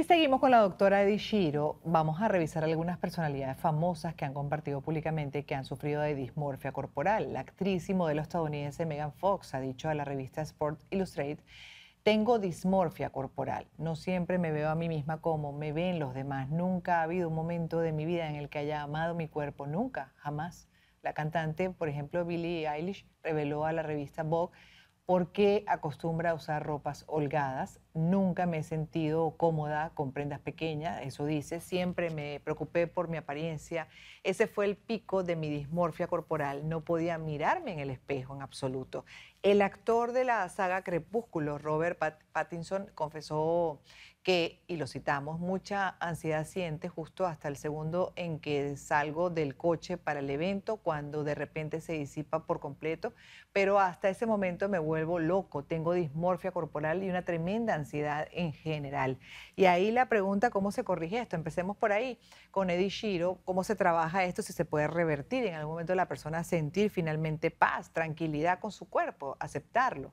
Y seguimos con la doctora Edith Shiro. Vamos a revisar algunas personalidades famosas que han compartido públicamente que han sufrido de dismorfia corporal. La actriz y modelo estadounidense Megan Fox ha dicho a la revista Sport Illustrated tengo dismorfia corporal. No siempre me veo a mí misma como me ven los demás. Nunca ha habido un momento de mi vida en el que haya amado mi cuerpo. Nunca, jamás. La cantante, por ejemplo, Billie Eilish, reveló a la revista Vogue ¿Por qué acostumbra a usar ropas holgadas? Nunca me he sentido cómoda con prendas pequeñas, eso dice. Siempre me preocupé por mi apariencia. Ese fue el pico de mi dismorfia corporal. No podía mirarme en el espejo en absoluto. El actor de la saga Crepúsculo, Robert Pattinson, confesó y lo citamos, mucha ansiedad siente justo hasta el segundo en que salgo del coche para el evento, cuando de repente se disipa por completo, pero hasta ese momento me vuelvo loco, tengo dismorfia corporal y una tremenda ansiedad en general. Y ahí la pregunta, ¿cómo se corrige esto? Empecemos por ahí, con Eddie Shiro, ¿cómo se trabaja esto? Si se puede revertir en algún momento la persona sentir finalmente paz, tranquilidad con su cuerpo, aceptarlo.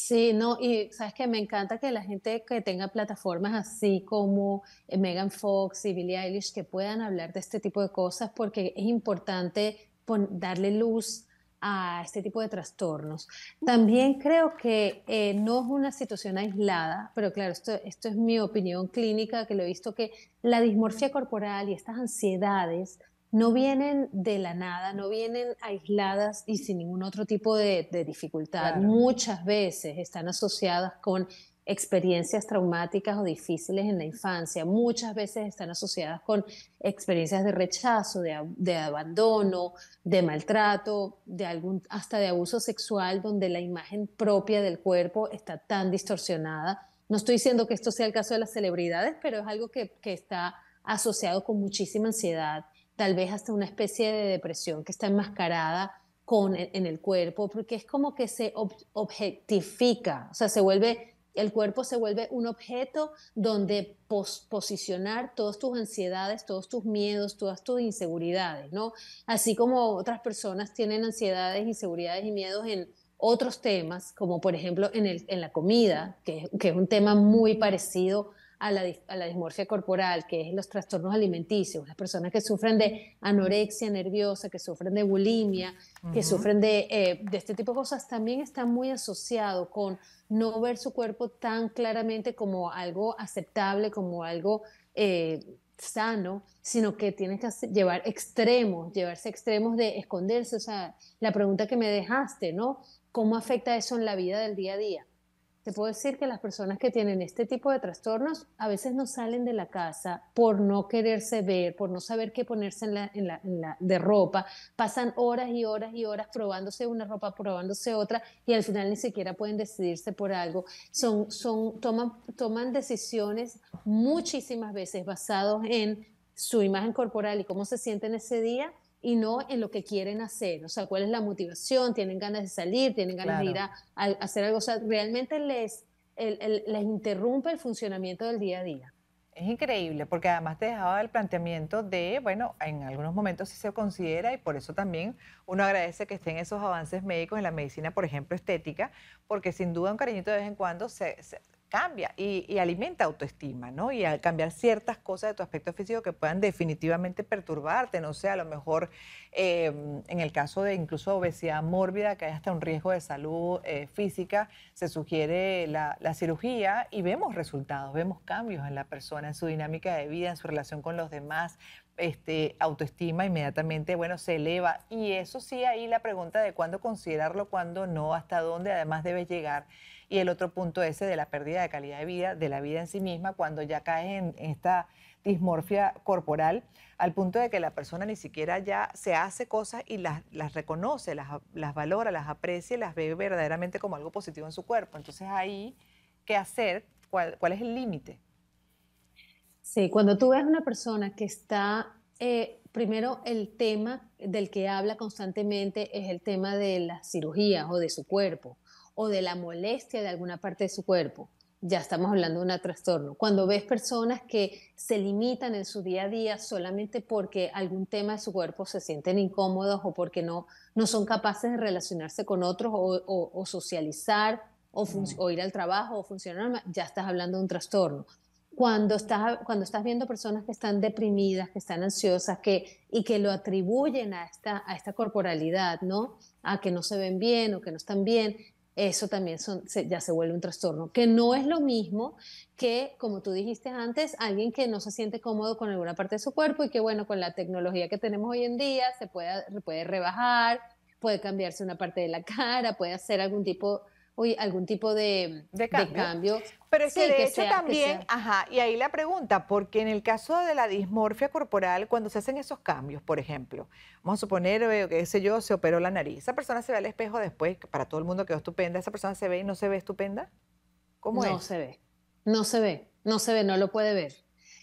Sí, no, y sabes que me encanta que la gente que tenga plataformas así como eh, Megan Fox y Billie Eilish que puedan hablar de este tipo de cosas porque es importante darle luz a este tipo de trastornos. También creo que eh, no es una situación aislada, pero claro, esto, esto es mi opinión clínica, que lo he visto que la dismorfia corporal y estas ansiedades no vienen de la nada, no vienen aisladas y sin ningún otro tipo de, dificultad. Muchas veces están asociadas con experiencias traumáticas o difíciles en la infancia. Muchas veces están asociadas con experiencias de rechazo, de, abandono, de maltrato, de hasta de abuso sexual, donde la imagen propia del cuerpo está tan distorsionada. No estoy diciendo que esto sea el caso de las celebridades, pero es algo que está asociado con muchísima ansiedad tal vez hasta una especie de depresión que está enmascarada con, en el cuerpo, porque es como que se objetifica, o sea, se vuelve, el cuerpo se vuelve un objeto donde posicionar todas tus ansiedades, todos tus miedos, todas tus inseguridades, ¿no? Así como otras personas tienen ansiedades, inseguridades y miedos en otros temas, como por ejemplo en, la comida, que, que es un tema muy parecido a la, a dismorfia corporal, que es los trastornos alimenticios, las personas que sufren de anorexia nerviosa, que sufren de bulimia, que sufren eh, de, este tipo de cosas, también está muy asociado con no ver su cuerpo tan claramente como algo aceptable, como algo... Eh, sano, sino que tienen que llevar extremos, llevarse extremos de esconderse. O sea, la pregunta que me dejaste, ¿no? ¿Cómo afecta eso en la vida del día a día? Se puede decir que las personas que tienen este tipo de trastornos a veces no salen de la casa por no quererse ver, por no saber qué ponerse en de ropa. Pasan horas y horas y horas probándose una ropa, probándose otra y al final ni siquiera pueden decidirse por algo. Son, son, toman, toman decisiones muchísimas veces basadas en su imagen corporal y cómo se sienten ese día y no en lo que quieren hacer. O sea, cuál es la motivación, tienen ganas de salir, tienen ganas de ir a, hacer algo. O sea, realmente les, les interrumpe el funcionamiento del día a día. Es increíble, porque además te dejaba el planteamiento de, bueno, en algunos momentos sí se considera y por eso también uno agradece que estén esos avances médicos en la medicina, por ejemplo, estética, porque sin duda un cariñito de vez en cuando se cambia y, alimenta autoestima, ¿no? Y al cambiar ciertas cosas de tu aspecto físico que puedan definitivamente perturbarte, no sé, a lo mejor eh, en el caso de incluso obesidad mórbida, que hay hasta un riesgo de salud eh, física, se sugiere la, cirugía y vemos resultados, vemos cambios en la persona, en su dinámica de vida, en su relación con los demás. Este, autoestima inmediatamente, bueno, se eleva. Y eso sí, ahí la pregunta de cuándo considerarlo, cuándo no, hasta dónde además debes llegar y el otro punto ese de la pérdida de calidad de vida, de la vida en sí misma, cuando ya cae en esta dismorfia corporal, al punto de que la persona ni siquiera ya se hace cosas y las, reconoce, las, valora, las aprecia y las ve verdaderamente como algo positivo en su cuerpo. Entonces ahí, ¿qué hacer? ¿Cuál, es el límite? Sí, cuando tú ves una persona que está, eh, primero el tema del que habla constantemente es el tema de las cirugías o de su cuerpo o de la molestia de alguna parte de su cuerpo. Ya estamos hablando de un trastorno. Cuando ves personas que se limitan en su día a día solamente porque algún tema de su cuerpo se sienten incómodos o porque no, no son capaces de relacionarse con otros o, socializar o, ir al trabajo o funcionar, ya estás hablando de un trastorno cuando estás, cuando estás viendo personas que están deprimidas, que están ansiosas que, y que lo atribuyen a esta, a esta corporalidad, ¿no? A que no se ven bien o que no están bien, eso también ya se vuelve un trastorno, que no es lo mismo que, como tú dijiste antes, alguien que no se siente cómodo con alguna parte de su cuerpo y que, bueno, con la tecnología que tenemos hoy en día se puede, puede rebajar, puede cambiarse una parte de la cara, puede hacer algún tipo uy algún tipo de, cambio. Pero es sí, de hecho también, ajá, y ahí la pregunta, porque en el caso de la dismorfia corporal, cuando se hacen esos cambios, por ejemplo, vamos a suponer, que sé yo, se operó la nariz, esa persona se ve al espejo después, para todo el mundo quedó estupenda, esa persona se ve y no se ve estupenda. ¿Cómo no se ve, no se ve, no se ve, no lo puede ver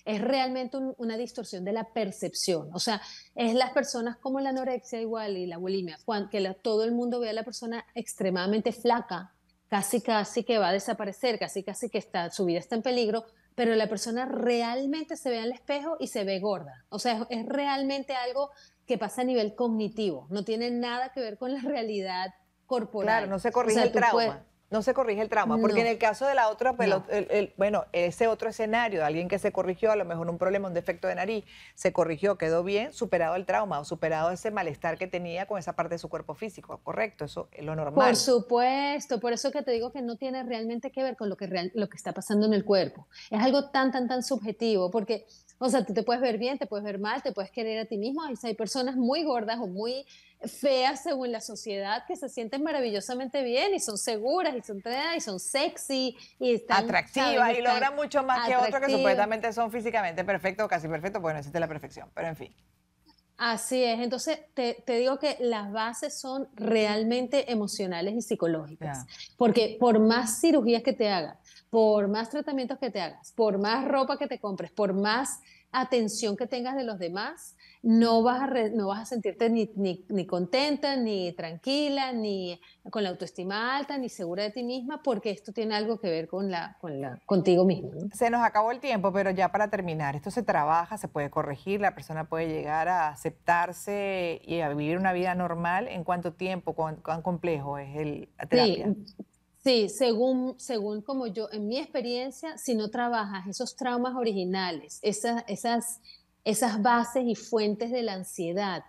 es realmente una distorsión de la percepción. O sea, es las personas como la anorexia igual y la bulimia, que todo el mundo ve a la persona extremadamente flaca casi casi que va a desaparecer, casi casi que está, su vida está en peligro, pero la persona realmente se ve al espejo y se ve gorda. O sea, es, realmente algo que pasa a nivel cognitivo, no tiene nada que ver con la realidad corporal. Claro, no se corrige el trauma no se corrige el trauma. Porque en el caso de la otra, pues, el, bueno, ese otro escenario de alguien que se corrigió, a lo mejor un problema, un defecto de nariz, se corrigió, quedó bien, superado el trauma o superado ese malestar que tenía con esa parte de su cuerpo físico, correcto, eso es lo normal. Por supuesto, por eso que te digo que no tiene realmente que ver con lo que, lo que está pasando en el cuerpo. Es algo tan, tan, tan subjetivo, porque, o sea, tú te puedes ver bien, te puedes ver mal, te puedes querer a ti mismo, hay personas muy gordas o muy feas según la sociedad que se sienten maravillosamente bien y son seguras y son y son sexy y están atractivas y, logran mucho más que otros que supuestamente son físicamente perfectos o casi perfectos, bueno existe la perfección, pero en fin. Así es, entonces te, te, digo que las bases son realmente emocionales y psicológicas, porque por más cirugías que te hagas, por más tratamientos que te hagas, por más ropa que te compres, por más atención que tengas de los demás, no vas a, no vas a sentirte ni, contenta, ni tranquila, ni con la autoestima alta, ni segura de ti misma, porque esto tiene algo que ver con la, con contigo misma. Se nos acabó el tiempo, pero ya para terminar, esto se trabaja, se puede corregir, la persona puede llegar a aceptarse y a vivir una vida normal. ¿En cuánto tiempo, cuán, complejo es el la terapia? Sí, según, según como yo, en mi experiencia, si no trabajas esos traumas originales, esas, esas, esas bases y fuentes de la ansiedad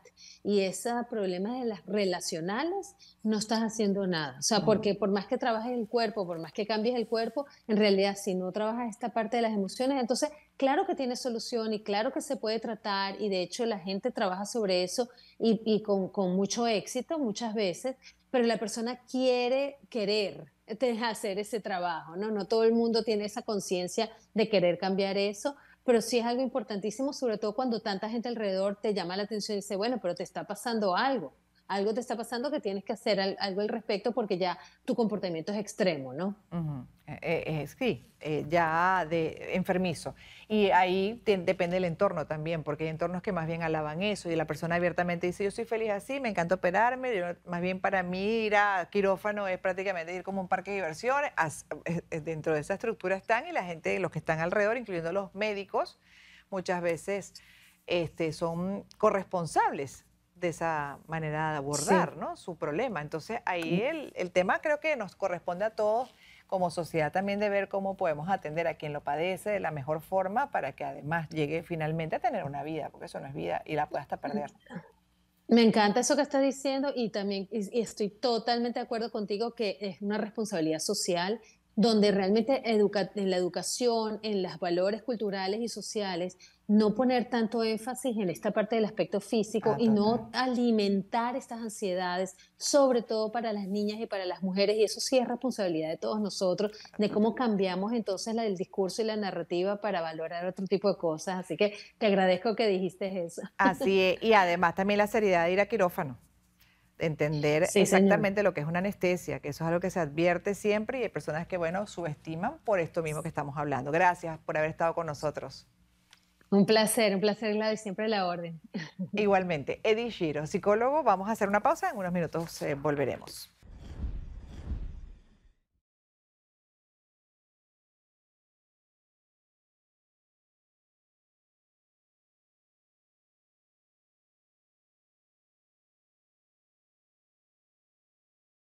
y esos problemas de las relacionales, no estás haciendo nada. O sea, porque por más que trabajes el cuerpo, por más que cambies el cuerpo, en realidad si no trabajas esta parte de las emociones, entonces claro que tiene solución y claro que se puede tratar y de hecho la gente trabaja sobre eso y, con, con mucho éxito muchas veces, pero la persona quiere querer deja hacer ese trabajo, ¿no? No todo el mundo tiene esa conciencia de querer cambiar eso, pero sí es algo importantísimo, sobre todo cuando tanta gente alrededor te llama la atención y dice, bueno, pero te está pasando algo algo te está pasando que tienes que hacer algo al respecto porque ya tu comportamiento es extremo, ¿no? Eh, eh, eh, sí, ya de enfermizo. Y ahí depende del entorno también, porque hay entornos que más bien alaban eso y la persona abiertamente dice, yo soy feliz así, me encanta operarme, más bien para mí ir a quirófano es prácticamente ir como un parque de diversiones, dentro de esa estructura están y la gente, los que están alrededor, incluyendo los médicos, muchas veces... Este, son corresponsables de esa manera de abordar su problema. Entonces ahí mm. el, tema creo que nos corresponde a todos como sociedad también de ver cómo podemos atender a quien lo padece de la mejor forma para que además llegue finalmente a tener una vida, porque eso no es vida y la pueda hasta perder. Me encanta eso que estás diciendo y también estoy totalmente de acuerdo contigo que es una responsabilidad social donde realmente en la educación, en los valores culturales y sociales, no poner tanto énfasis en esta parte del aspecto físico ah, y no alimentar estas ansiedades, sobre todo para las niñas y para las mujeres, y eso sí es responsabilidad de todos nosotros, de cómo cambiamos entonces la del discurso y la narrativa para valorar otro tipo de cosas, así que te agradezco que dijiste eso. Así es, y además también la seriedad de ir a quirófano entender exactamente lo que es una anestesia, que eso es algo que se advierte siempre y hay personas que, bueno, subestiman por esto mismo que estamos hablando. Gracias por haber estado con nosotros. Un placer, un placer, Gladys, siempre la orden. Igualmente, Eddie Giro, psicólogo, vamos a hacer una pausa, en unos minutos eh, volveremos.